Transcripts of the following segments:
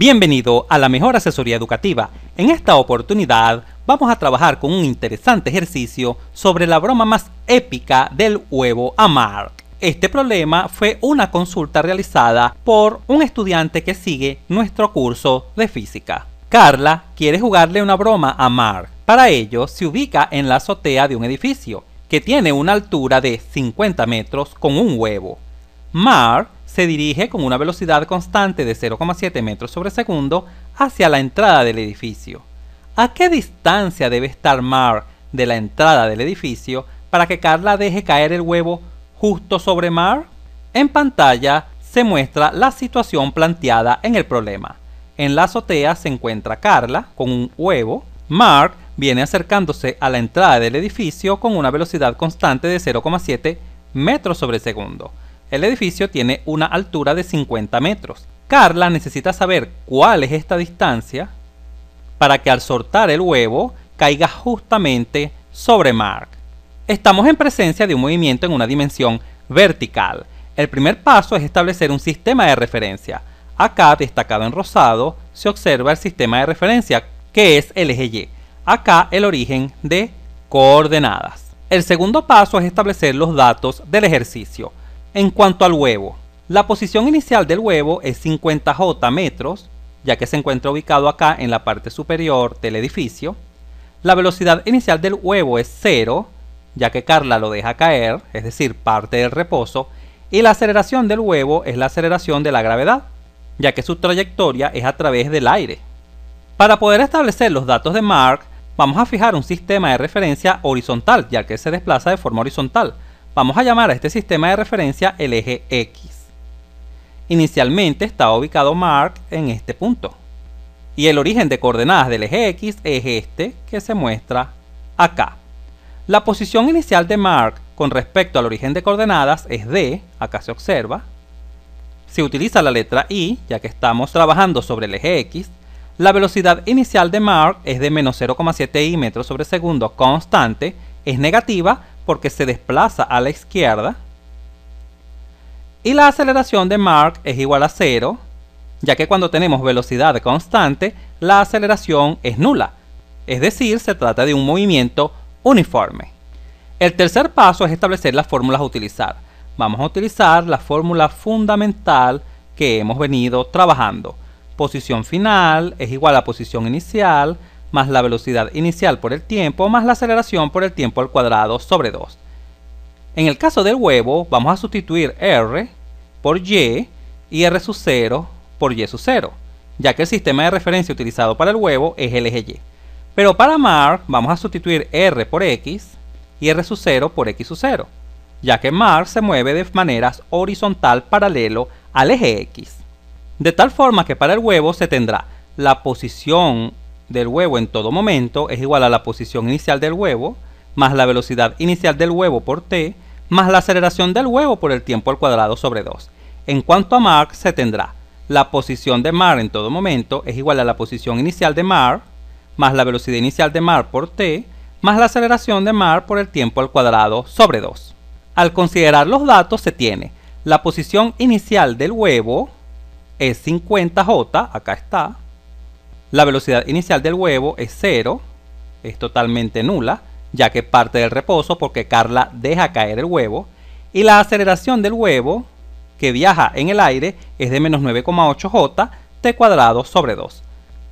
Bienvenido a la mejor asesoría educativa. En esta oportunidad vamos a trabajar con un interesante ejercicio sobre la broma más épica del huevo a Mark. Este problema fue una consulta realizada por un estudiante que sigue nuestro curso de física. Carla quiere jugarle una broma a Mark. Para ello, se ubica en la azotea de un edificio que tiene una altura de 50 metros con un huevo. Mark se dirige con una velocidad constante de 0,7 metros sobre segundo hacia la entrada del edificio. ¿A qué distancia debe estar Mark de la entrada del edificio para que Carla deje caer el huevo justo sobre Mark? En pantalla se muestra la situación planteada en el problema. En la azotea se encuentra Carla con un huevo. Mark viene acercándose a la entrada del edificio con una velocidad constante de 0,7 metros sobre segundo. El edificio tiene una altura de 50 metros. Carla necesita saber cuál es esta distancia para que al soltar el huevo caiga justamente sobre Mark. Estamos en presencia de un movimiento en una dimensión vertical. El primer paso es establecer un sistema de referencia. Acá, destacado en rosado, se observa el sistema de referencia, que es el eje Y. Acá el origen de coordenadas. El segundo paso es establecer los datos del ejercicio. En cuanto al huevo, la posición inicial del huevo es 50J metros, ya que se encuentra ubicado acá en la parte superior del edificio. La velocidad inicial del huevo es 0, ya que Carla lo deja caer, es decir, parte del reposo. Y la aceleración del huevo es la aceleración de la gravedad, ya que su trayectoria es a través del aire. Para poder establecer los datos de Mark, vamos a fijar un sistema de referencia horizontal, ya que se desplaza de forma horizontal. Vamos a llamar a este sistema de referencia el eje X. Inicialmente está ubicado Mark en este punto. Y el origen de coordenadas del eje X es este que se muestra acá. La posición inicial de Mark con respecto al origen de coordenadas es D, acá se observa. se utiliza la letra I, ya que estamos trabajando sobre el eje X, la velocidad inicial de Mark es de menos 0,7 i metros sobre segundo constante, es negativa porque se desplaza a la izquierda. Y la aceleración de Mark es igual a cero, ya que cuando tenemos velocidad constante, la aceleración es nula, es decir, se trata de un movimiento uniforme. El tercer paso es establecer las fórmulas a utilizar. Vamos a utilizar la fórmula fundamental que hemos venido trabajando. Posición final es igual a posición inicial más la velocidad inicial por el tiempo, más la aceleración por el tiempo al cuadrado sobre 2. En el caso del huevo, vamos a sustituir R por Y y R sub 0 por Y sub 0, ya que el sistema de referencia utilizado para el huevo es el eje Y. Pero para MAR vamos a sustituir R por X y R sub 0 por X sub 0, ya que MAR se mueve de maneras horizontal paralelo al eje X. De tal forma que para el huevo se tendrá la posición del huevo en todo momento es igual a la posición inicial del huevo más la velocidad inicial del huevo por t más la aceleración del huevo por el tiempo al cuadrado sobre 2. En cuanto a Mark se tendrá la posición de mar en todo momento es igual a la posición inicial de Mar más la velocidad inicial de Mar por t más la aceleración de mar por el tiempo al cuadrado sobre 2. Al considerar los datos se tiene la posición inicial del huevo es 50J, acá está, la velocidad inicial del huevo es cero, es totalmente nula, ya que parte del reposo porque Carla deja caer el huevo. Y la aceleración del huevo, que viaja en el aire, es de menos 9,8 J, T cuadrado sobre 2.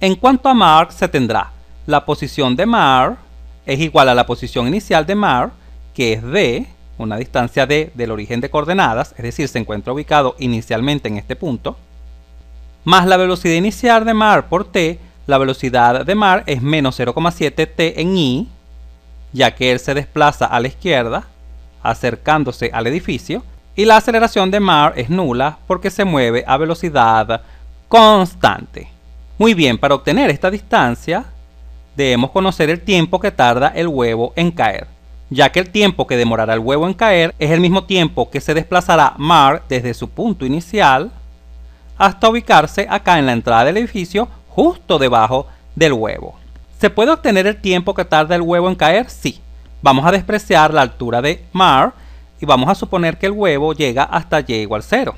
En cuanto a Mark, se tendrá la posición de Mark es igual a la posición inicial de Mark, que es D, una distancia D del origen de coordenadas, es decir, se encuentra ubicado inicialmente en este punto, más la velocidad inicial de Mar por T, la velocidad de Mar es menos 0,7 t en i, ya que él se desplaza a la izquierda, acercándose al edificio, y la aceleración de Mar es nula porque se mueve a velocidad constante. Muy bien, para obtener esta distancia, debemos conocer el tiempo que tarda el huevo en caer, ya que el tiempo que demorará el huevo en caer es el mismo tiempo que se desplazará Mar desde su punto inicial hasta ubicarse acá en la entrada del edificio justo debajo del huevo. ¿Se puede obtener el tiempo que tarda el huevo en caer? Sí. Vamos a despreciar la altura de mar y vamos a suponer que el huevo llega hasta y igual 0.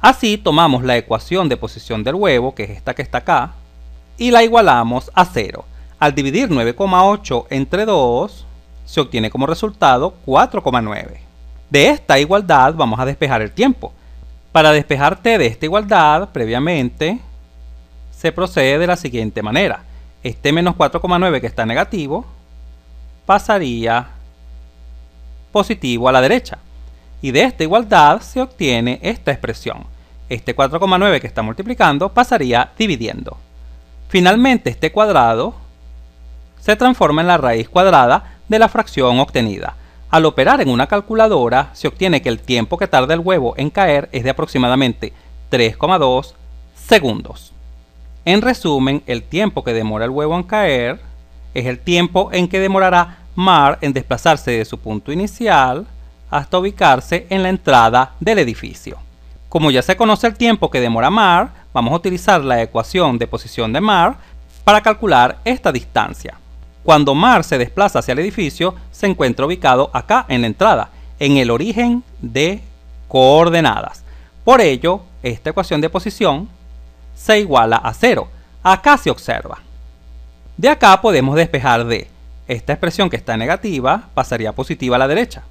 Así tomamos la ecuación de posición del huevo, que es esta que está acá, y la igualamos a 0. Al dividir 9,8 entre 2, se obtiene como resultado 4,9. De esta igualdad vamos a despejar el tiempo. Para despejar t de esta igualdad, previamente se procede de la siguiente manera. Este menos 4,9 que está negativo pasaría positivo a la derecha. Y de esta igualdad se obtiene esta expresión. Este 4,9 que está multiplicando pasaría dividiendo. Finalmente este cuadrado se transforma en la raíz cuadrada de la fracción obtenida. Al operar en una calculadora se obtiene que el tiempo que tarda el huevo en caer es de aproximadamente 3,2 segundos. En resumen, el tiempo que demora el huevo en caer es el tiempo en que demorará Mar en desplazarse de su punto inicial hasta ubicarse en la entrada del edificio. Como ya se conoce el tiempo que demora Mar, vamos a utilizar la ecuación de posición de Mar para calcular esta distancia. Cuando Mar se desplaza hacia el edificio, se encuentra ubicado acá en la entrada, en el origen de coordenadas. Por ello, esta ecuación de posición se iguala a 0. Acá se observa. De acá podemos despejar de esta expresión que está negativa pasaría positiva a la derecha.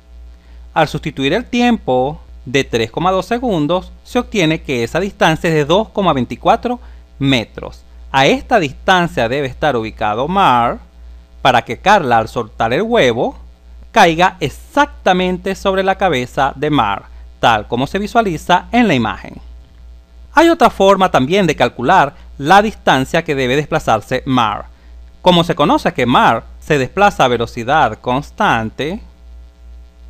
Al sustituir el tiempo de 3,2 segundos, se obtiene que esa distancia es de 2,24 metros. A esta distancia debe estar ubicado Mar para que Carla al soltar el huevo caiga exactamente sobre la cabeza de Mar, tal como se visualiza en la imagen. Hay otra forma también de calcular la distancia que debe desplazarse Mar. Como se conoce que Mar se desplaza a velocidad constante,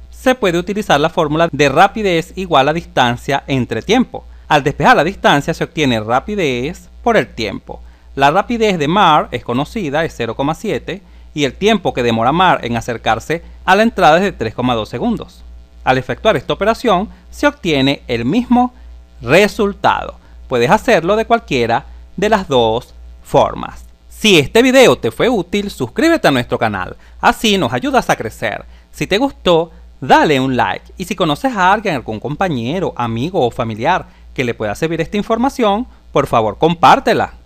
se puede utilizar la fórmula de rapidez igual a distancia entre tiempo. Al despejar la distancia se obtiene rapidez por el tiempo. La rapidez de Mar es conocida, es 0,7, y el tiempo que demora Mar en acercarse a la entrada es de 3,2 segundos. Al efectuar esta operación se obtiene el mismo resultado. Puedes hacerlo de cualquiera de las dos formas. Si este video te fue útil, suscríbete a nuestro canal, así nos ayudas a crecer. Si te gustó, dale un like y si conoces a alguien, algún compañero, amigo o familiar que le pueda servir esta información, por favor compártela.